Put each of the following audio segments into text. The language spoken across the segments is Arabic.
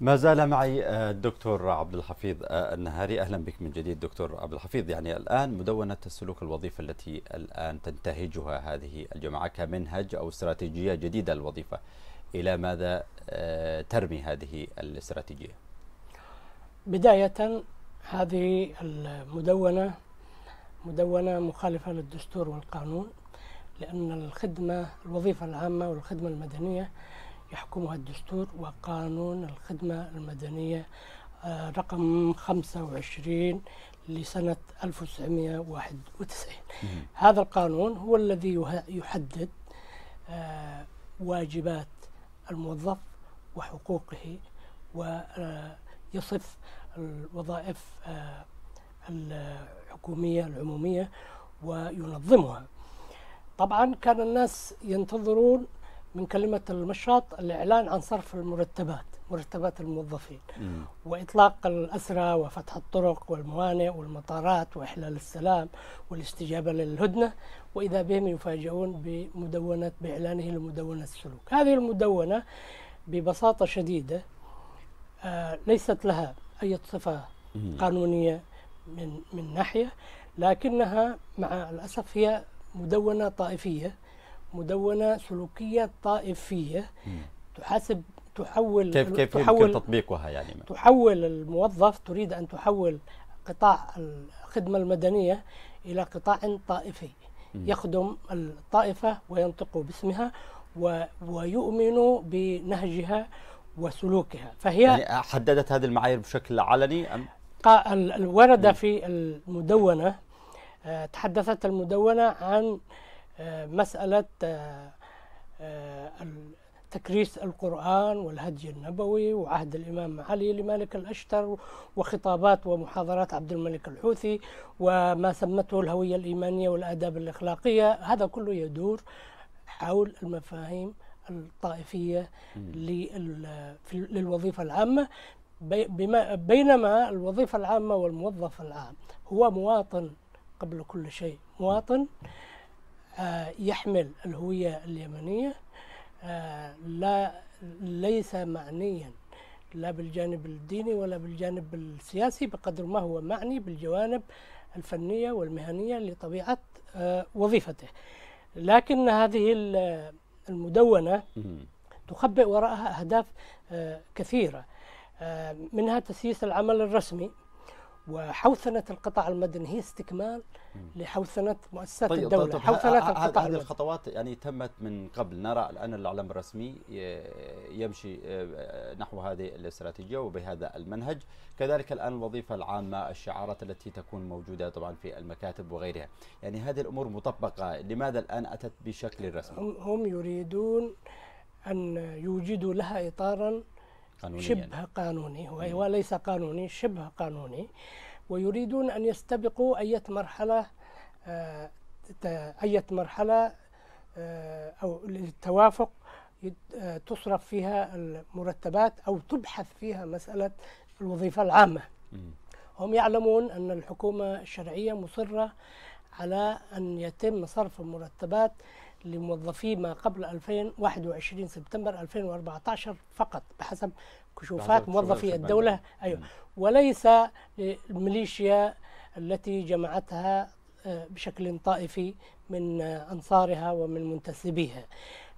ما زال معي آه، الدكتور عبد الحفيظ آه، النهاري اهلا بك من جديد دكتور عبد الحفيظ يعني الان مدونه السلوك الوظيفه التي الان تنتهجها هذه الجماعه كمنهج او استراتيجيه جديده للوظيفه الى ماذا آه، ترمي هذه الاستراتيجيه؟ بدايه هذه المدونه مدونه مخالفه للدستور والقانون لان الخدمه الوظيفه العامه والخدمه المدنيه يحكمها الدستور وقانون الخدمة المدنية آه، رقم 25 لسنة 1991 هذا القانون هو الذي يحدد آه، واجبات الموظف وحقوقه ويصف آه، الوظائف الحكومية العمومية وينظمها طبعا كان الناس ينتظرون من كلمة المشاط الإعلان عن صرف المرتبات مرتبات الموظفين وإطلاق الأسرى وفتح الطرق والموانئ والمطارات وإحلال السلام والاستجابة للهدنة وإذا بهم يفاجئون بمدونة بإعلانه لمدونة السلوك هذه المدونة ببساطة شديدة آه، ليست لها أي صفة قانونية من من ناحية لكنها مع الأسف هي مدونة طائفية مدونه سلوكيه طائفيه تحاسب تحول كيف كيف تحول يمكن تطبيقها يعني تحول الموظف تريد ان تحول قطاع الخدمه المدنيه الى قطاع طائفي يخدم الطائفه وينطق باسمها ويؤمن بنهجها وسلوكها فهي يعني حددت هذه المعايير بشكل علني ام ورد في المدونه آه، تحدثت المدونه عن مسألة آه، تكريس القرآن والهدي النبوي وعهد الإمام علي لمالك الأشتر وخطابات ومحاضرات عبد الملك الحوثي وما سمته الهوية الإيمانية والآداب الأخلاقية هذا كله يدور حول المفاهيم الطائفية للوظيفة العامة بينما الوظيفة العامة والموظف العام هو مواطن قبل كل شيء مواطن آه، يحمل الهوية اليمنية آه، لا ليس معنيا لا بالجانب الديني ولا بالجانب السياسي بقدر ما هو معني بالجوانب الفنية والمهنية لطبيعة آه، وظيفته لكن هذه المدونة تخبئ وراءها أهداف كثيرة منها تسييس العمل الرسمي وحوثنه القطاع المدني هي استكمال لحوثنه مؤسسات طيب الدوله طيب طيب, طيب، حوثنه القطاع هذه المدني. الخطوات يعني تمت من قبل نرى الان الاعلام الرسمي يمشي آه، آه، نحو هذه الاستراتيجيه وبهذا المنهج كذلك الان الوظيفه العامه الشعارات التي تكون موجوده طبعا في المكاتب وغيرها يعني هذه الامور مطبقه لماذا الان اتت بشكل رسمي هم يريدون ان يوجدوا لها اطارا قانونيا شبه قانوني وليس قانوني شبه قانوني ويريدون أن يستبقوا أية مرحلة آه، أية مرحلة آه، أو للتوافق آه، تصرف فيها المرتبات أو تبحث فيها مسألة الوظيفة العامة هم يعلمون أن الحكومة الشرعية مصرة على أن يتم صرف المرتبات لموظفي ما قبل 2021 سبتمبر 2014 فقط بحسب كشوفات موظفي الدولة أيوة وليس للميليشيا التي جمعتها آه، بشكل طائفي من أنصارها ومن منتسبيها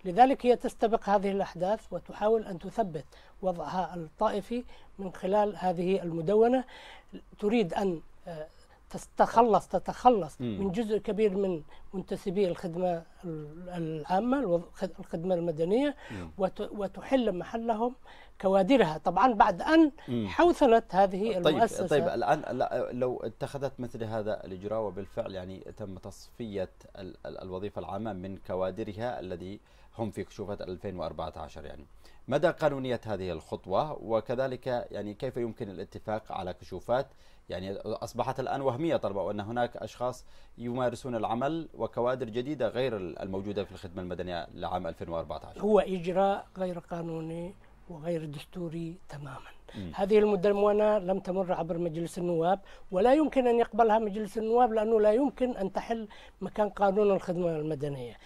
لذلك هي تستبق هذه الأحداث وتحاول أن تثبت وضعها الطائفي من خلال هذه المدونة تريد أن آه، تستخلص تتخلص من جزء كبير من منتسبي الخدمة العامة الخدمة المدنية نعم. وتحل محلهم كوادرها طبعا بعد أن حوثنت هذه طيب المؤسسة طيب الآن لو اتخذت مثل هذا الإجراء وبالفعل يعني تم تصفية الوظيفة العامة من كوادرها الذي هم في كشوفة 2014 يعني مدى قانونية هذه الخطوة وكذلك يعني كيف يمكن الاتفاق على كشوفات يعني أصبحت الآن وهمية طلبة وأن هناك أشخاص يمارسون العمل وكوادر جديدة غير الموجودة في الخدمة المدنية لعام 2014 هو إجراء غير قانوني وغير دستوري تماما م. هذه المدونة لم تمر عبر مجلس النواب ولا يمكن أن يقبلها مجلس النواب لأنه لا يمكن أن تحل مكان قانون الخدمة المدنية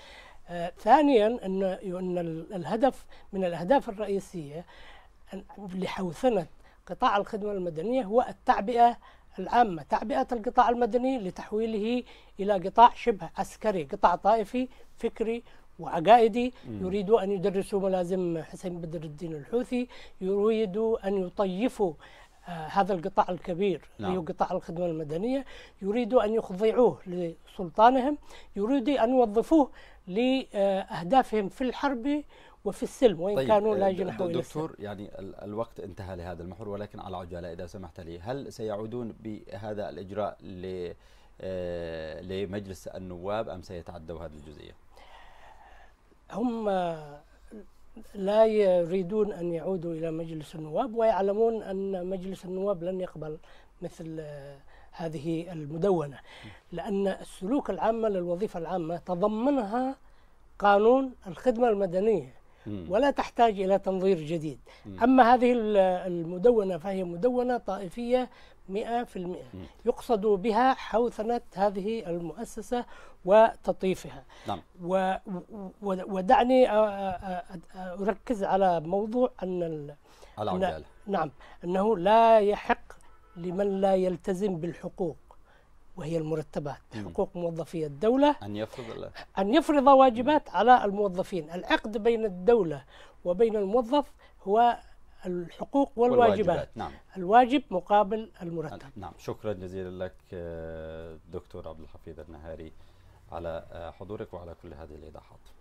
آه ثانيا أن, أن الهدف من الأهداف الرئيسية لحوثنة قطاع الخدمة المدنية هو التعبئة العامة تعبئة القطاع المدني لتحويله إلى قطاع شبه عسكري قطاع طائفي فكري وعقائدي يريدوا أن يدرسوا ملازم حسين بدر الدين الحوثي يريدوا أن يطيفوا آه، هذا القطاع الكبير نعم. اللي هو قطاع الخدمة المدنية يريدوا أن يخضعوه لسلطانهم يريدوا أن يوظفوه لأهدافهم في الحرب وفي السلم وإن طيب كانوا آه، لا جناح دكتور السلم. يعني الوقت انتهى لهذا المحور ولكن على عجالة إذا سمحت لي هل سيعودون بهذا الإجراء ل آه، لمجلس النواب أم سيتعدوا هذه الجزئية؟ هم آه، لا يريدون أن يعودوا إلى مجلس النواب ويعلمون أن مجلس النواب لن يقبل مثل هذه المدونة لأن السلوك العامة للوظيفة العامة تضمنها قانون الخدمة المدنية ولا تحتاج إلى تنظير جديد أما هذه المدونة فهي مدونة طائفية 100% يقصد بها حوثنة هذه المؤسسة وتطيفها نعم. ودعني أركز على موضوع أن على نعم أنه لا يحق لمن لا يلتزم بالحقوق وهي المرتبات حقوق موظفي الدولة أن يفرض أن يفرض واجبات على الموظفين العقد بين الدولة وبين الموظف هو الحقوق والواجبات, والواجبات. نعم. الواجب مقابل المرتب نعم شكرا جزيلا لك آه، دكتور عبد الحفيظ النهاري على آه، حضورك وعلى كل هذه الإيضاحات